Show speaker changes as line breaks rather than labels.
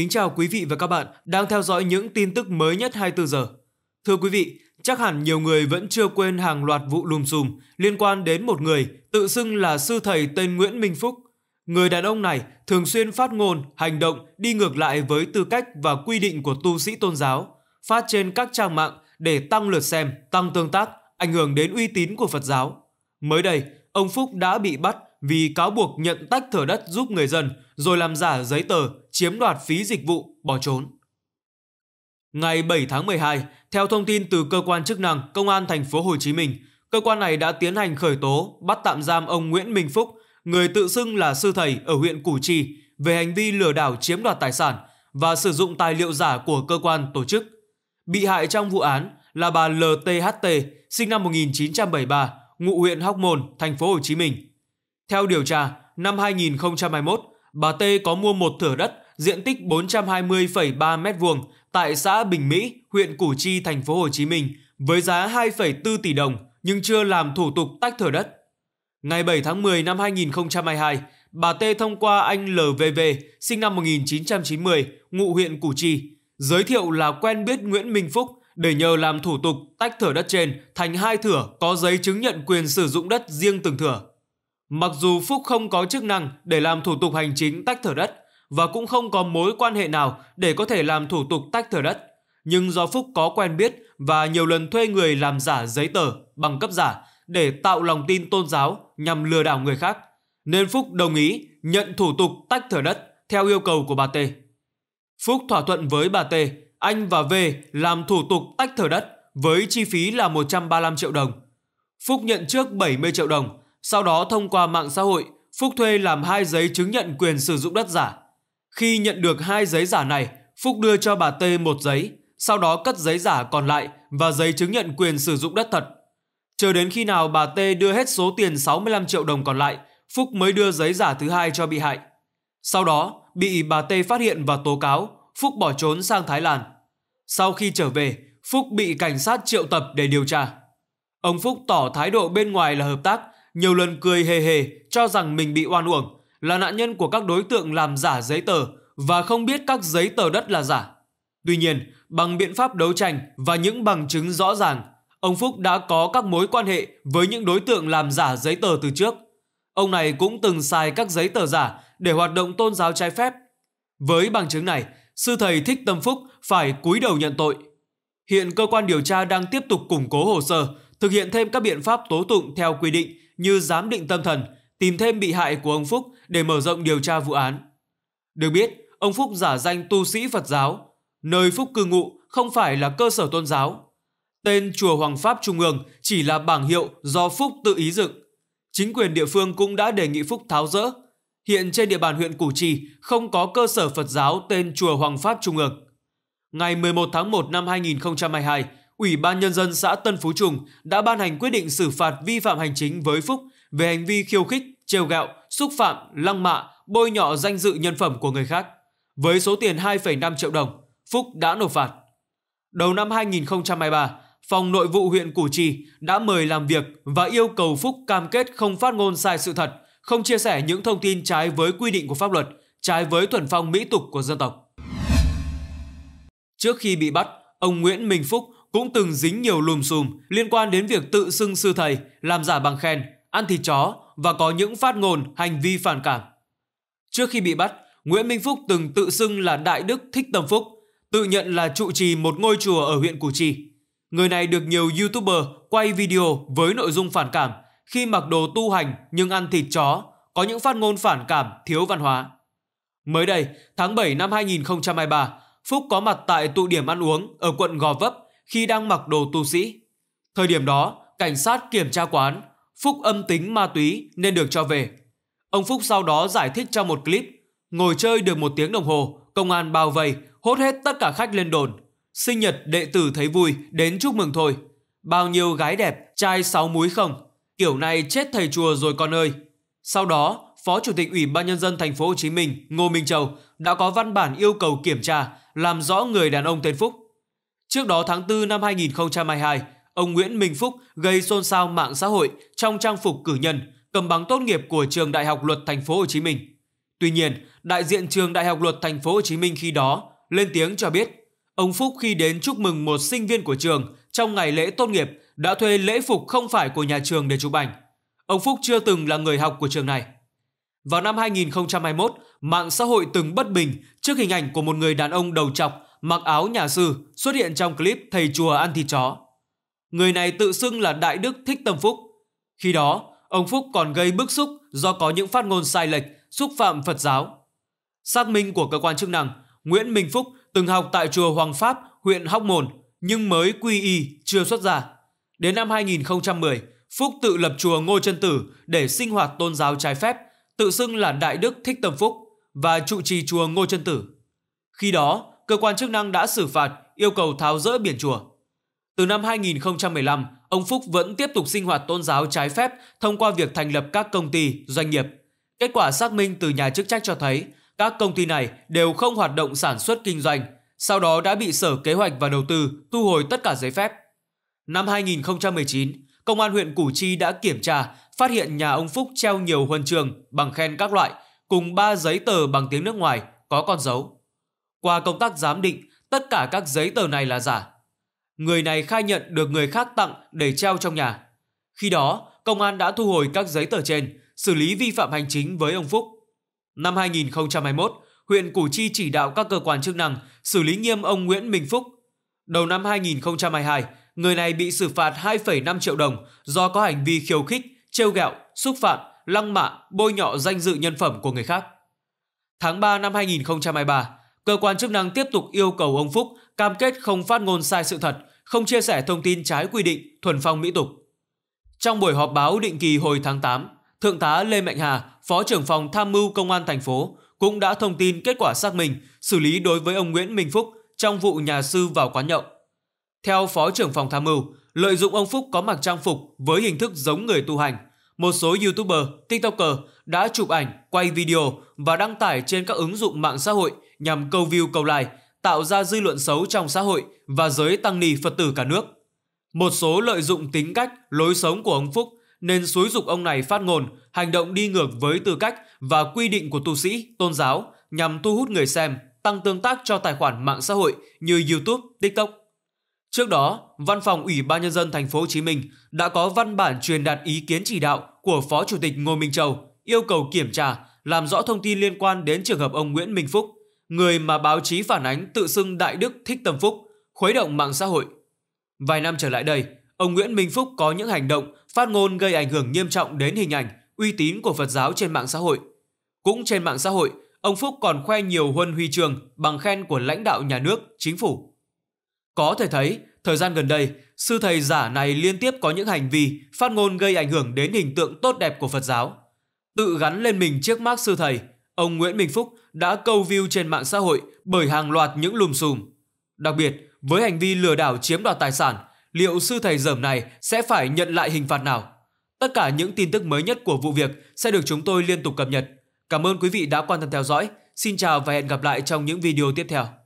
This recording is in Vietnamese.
Kính chào quý vị và các bạn đang theo dõi những tin tức mới nhất 24 giờ. Thưa quý vị, chắc hẳn nhiều người vẫn chưa quên hàng loạt vụ lùm xùm liên quan đến một người tự xưng là sư thầy tên Nguyễn Minh Phúc. Người đàn ông này thường xuyên phát ngôn, hành động đi ngược lại với tư cách và quy định của tu sĩ tôn giáo, phát trên các trang mạng để tăng lượt xem, tăng tương tác, ảnh hưởng đến uy tín của Phật giáo. Mới đây, ông Phúc đã bị bắt vì cáo buộc nhận tách thửa đất giúp người dân rồi làm giả giấy tờ, chiếm đoạt phí dịch vụ, bỏ trốn. Ngày 7 tháng 12, theo thông tin từ cơ quan chức năng Công an thành phố Hồ Chí Minh, cơ quan này đã tiến hành khởi tố, bắt tạm giam ông Nguyễn Minh Phúc, người tự xưng là sư thầy ở huyện Củ Chi về hành vi lừa đảo chiếm đoạt tài sản và sử dụng tài liệu giả của cơ quan tổ chức. Bị hại trong vụ án là bà LTHT, sinh năm 1973, ngụ huyện Hóc Môn, thành phố Hồ Chí Minh theo điều tra, năm 2021, bà T có mua một thửa đất diện tích 420,3 m2 tại xã Bình Mỹ, huyện Củ Chi, thành phố Hồ Chí Minh với giá 2,4 tỷ đồng nhưng chưa làm thủ tục tách thửa đất. Ngày 7 tháng 10 năm 2022, bà T thông qua anh LVV, sinh năm 1990, ngụ huyện Củ Chi, giới thiệu là quen biết Nguyễn Minh Phúc để nhờ làm thủ tục tách thửa đất trên thành hai thửa có giấy chứng nhận quyền sử dụng đất riêng từng thửa. Mặc dù Phúc không có chức năng để làm thủ tục hành chính tách thửa đất và cũng không có mối quan hệ nào để có thể làm thủ tục tách thửa đất, nhưng do Phúc có quen biết và nhiều lần thuê người làm giả giấy tờ bằng cấp giả để tạo lòng tin tôn giáo nhằm lừa đảo người khác, nên Phúc đồng ý nhận thủ tục tách thửa đất theo yêu cầu của bà T. Phúc thỏa thuận với bà T, anh và V làm thủ tục tách thửa đất với chi phí là 135 triệu đồng. Phúc nhận trước 70 triệu đồng sau đó thông qua mạng xã hội, Phúc thuê làm hai giấy chứng nhận quyền sử dụng đất giả. Khi nhận được hai giấy giả này, Phúc đưa cho bà T một giấy, sau đó cất giấy giả còn lại và giấy chứng nhận quyền sử dụng đất thật. Chờ đến khi nào bà T đưa hết số tiền 65 triệu đồng còn lại, Phúc mới đưa giấy giả thứ hai cho bị hại. Sau đó, bị bà T phát hiện và tố cáo, Phúc bỏ trốn sang Thái Lan. Sau khi trở về, Phúc bị cảnh sát triệu tập để điều tra. Ông Phúc tỏ thái độ bên ngoài là hợp tác nhiều lần cười hề hề cho rằng mình bị oan uổng, là nạn nhân của các đối tượng làm giả giấy tờ và không biết các giấy tờ đất là giả. Tuy nhiên, bằng biện pháp đấu tranh và những bằng chứng rõ ràng, ông Phúc đã có các mối quan hệ với những đối tượng làm giả giấy tờ từ trước. Ông này cũng từng xài các giấy tờ giả để hoạt động tôn giáo trái phép. Với bằng chứng này, sư thầy Thích Tâm Phúc phải cúi đầu nhận tội. Hiện cơ quan điều tra đang tiếp tục củng cố hồ sơ, thực hiện thêm các biện pháp tố tụng theo quy định như giám định tâm thần, tìm thêm bị hại của ông Phúc để mở rộng điều tra vụ án. Được biết, ông Phúc giả danh tu sĩ Phật giáo, nơi Phúc cư ngụ không phải là cơ sở tôn giáo. Tên Chùa Hoàng Pháp Trung ương chỉ là bảng hiệu do Phúc tự ý dựng. Chính quyền địa phương cũng đã đề nghị Phúc tháo rỡ. Hiện trên địa bàn huyện Củ chi không có cơ sở Phật giáo tên Chùa Hoàng Pháp Trung ương. Ngày 11 tháng 1 năm 2022, Ủy ban Nhân dân xã Tân Phú Trung đã ban hành quyết định xử phạt vi phạm hành chính với Phúc về hành vi khiêu khích, trêu gạo, xúc phạm, lăng mạ, bôi nhọ danh dự nhân phẩm của người khác. Với số tiền 2,5 triệu đồng, Phúc đã nộp phạt. Đầu năm 2023, Phòng Nội vụ huyện Củ Chi đã mời làm việc và yêu cầu Phúc cam kết không phát ngôn sai sự thật, không chia sẻ những thông tin trái với quy định của pháp luật, trái với thuần phong mỹ tục của dân tộc. Trước khi bị bắt, ông Nguyễn Minh Phúc cũng từng dính nhiều lùm xùm liên quan đến việc tự xưng sư thầy, làm giả bằng khen, ăn thịt chó và có những phát ngôn hành vi phản cảm. Trước khi bị bắt, Nguyễn Minh Phúc từng tự xưng là Đại Đức Thích Tâm Phúc, tự nhận là trụ trì một ngôi chùa ở huyện Củ Chi. Người này được nhiều YouTuber quay video với nội dung phản cảm khi mặc đồ tu hành nhưng ăn thịt chó, có những phát ngôn phản cảm thiếu văn hóa. Mới đây, tháng 7 năm 2023, Phúc có mặt tại tụ điểm ăn uống ở quận Gò Vấp khi đang mặc đồ tu sĩ. Thời điểm đó, cảnh sát kiểm tra quán, Phúc âm tính ma túy nên được cho về. Ông Phúc sau đó giải thích trong một clip, ngồi chơi được một tiếng đồng hồ, công an bao vây, hốt hết tất cả khách lên đồn. Sinh nhật đệ tử thấy vui, đến chúc mừng thôi. Bao nhiêu gái đẹp, trai sáu múi không? Kiểu này chết thầy chùa rồi con ơi. Sau đó, Phó Chủ tịch Ủy ban nhân dân thành phố Hồ Chí Minh Ngô Minh Châu đã có văn bản yêu cầu kiểm tra làm rõ người đàn ông tên Phúc. Trước đó tháng 4 năm 2022, ông Nguyễn Minh Phúc gây xôn xao mạng xã hội trong trang phục cử nhân, cầm bằng tốt nghiệp của trường Đại học Luật Thành phố Hồ Chí Minh. Tuy nhiên, đại diện trường Đại học Luật Thành phố Hồ Chí Minh khi đó lên tiếng cho biết, ông Phúc khi đến chúc mừng một sinh viên của trường trong ngày lễ tốt nghiệp đã thuê lễ phục không phải của nhà trường để chụp ảnh. Ông Phúc chưa từng là người học của trường này. Vào năm 2021, mạng xã hội từng bất bình trước hình ảnh của một người đàn ông đầu trọc mặc áo nhà sư xuất hiện trong clip thầy chùa ăn thịt chó. Người này tự xưng là Đại Đức Thích Tâm Phúc. Khi đó, ông Phúc còn gây bức xúc do có những phát ngôn sai lệch, xúc phạm Phật giáo. Xác minh của cơ quan chức năng, Nguyễn Minh Phúc từng học tại chùa Hoàng Pháp, huyện Hóc Môn, nhưng mới quy y, chưa xuất gia. Đến năm 2010, Phúc tự lập chùa Ngô Trân Tử để sinh hoạt tôn giáo trái phép, tự xưng là Đại Đức Thích Tâm Phúc và trụ trì chùa Ngô Trân Tử. Khi đó, cơ quan chức năng đã xử phạt, yêu cầu tháo rỡ biển chùa. Từ năm 2015, ông Phúc vẫn tiếp tục sinh hoạt tôn giáo trái phép thông qua việc thành lập các công ty, doanh nghiệp. Kết quả xác minh từ nhà chức trách cho thấy, các công ty này đều không hoạt động sản xuất kinh doanh, sau đó đã bị Sở Kế hoạch và Đầu tư thu hồi tất cả giấy phép. Năm 2019, Công an huyện Củ Chi đã kiểm tra, phát hiện nhà ông Phúc treo nhiều huân trường, bằng khen các loại, cùng 3 giấy tờ bằng tiếng nước ngoài có con dấu. Qua công tác giám định, tất cả các giấy tờ này là giả. Người này khai nhận được người khác tặng để treo trong nhà. Khi đó, công an đã thu hồi các giấy tờ trên, xử lý vi phạm hành chính với ông Phúc. Năm 2021, huyện Củ Chi chỉ đạo các cơ quan chức năng xử lý nghiêm ông Nguyễn Minh Phúc. Đầu năm 2022, người này bị xử phạt 2,5 triệu đồng do có hành vi khiêu khích, trêu ghẹo, xúc phạm, lăng mạ, bôi nhọ danh dự nhân phẩm của người khác. Tháng 3 năm 2023, Cơ quan chức năng tiếp tục yêu cầu ông Phúc cam kết không phát ngôn sai sự thật, không chia sẻ thông tin trái quy định, thuần phong mỹ tục. Trong buổi họp báo định kỳ hồi tháng 8, Thượng tá Lê Mạnh Hà, Phó trưởng phòng tham mưu Công an thành phố, cũng đã thông tin kết quả xác minh, xử lý đối với ông Nguyễn Minh Phúc trong vụ nhà sư vào quán nhậu. Theo Phó trưởng phòng tham mưu, lợi dụng ông Phúc có mặc trang phục với hình thức giống người tu hành, một số YouTuber, TikToker đã chụp ảnh, quay video và đăng tải trên các ứng dụng mạng xã hội – nhằm câu view câu like, tạo ra dư luận xấu trong xã hội và giới tăng ni Phật tử cả nước. Một số lợi dụng tính cách, lối sống của ông Phúc nên xúi dục ông này phát ngôn, hành động đi ngược với tư cách và quy định của tu sĩ, tôn giáo nhằm thu hút người xem, tăng tương tác cho tài khoản mạng xã hội như YouTube, TikTok. Trước đó, Văn phòng Ủy ban nhân dân thành phố Hồ Chí Minh đã có văn bản truyền đạt ý kiến chỉ đạo của Phó Chủ tịch Ngô Minh Châu yêu cầu kiểm tra, làm rõ thông tin liên quan đến trường hợp ông Nguyễn Minh Phúc người mà báo chí phản ánh tự xưng Đại Đức Thích Tâm Phúc, khuấy động mạng xã hội. Vài năm trở lại đây, ông Nguyễn Minh Phúc có những hành động phát ngôn gây ảnh hưởng nghiêm trọng đến hình ảnh, uy tín của Phật giáo trên mạng xã hội. Cũng trên mạng xã hội, ông Phúc còn khoe nhiều huân huy trường bằng khen của lãnh đạo nhà nước, chính phủ. Có thể thấy, thời gian gần đây, sư thầy giả này liên tiếp có những hành vi phát ngôn gây ảnh hưởng đến hình tượng tốt đẹp của Phật giáo. Tự gắn lên mình chiếc mác sư thầy, ông Nguyễn Minh Phúc đã câu view trên mạng xã hội bởi hàng loạt những lùm xùm. Đặc biệt, với hành vi lừa đảo chiếm đoạt tài sản, liệu sư thầy dởm này sẽ phải nhận lại hình phạt nào? Tất cả những tin tức mới nhất của vụ việc sẽ được chúng tôi liên tục cập nhật. Cảm ơn quý vị đã quan tâm theo dõi. Xin chào và hẹn gặp lại trong những video tiếp theo.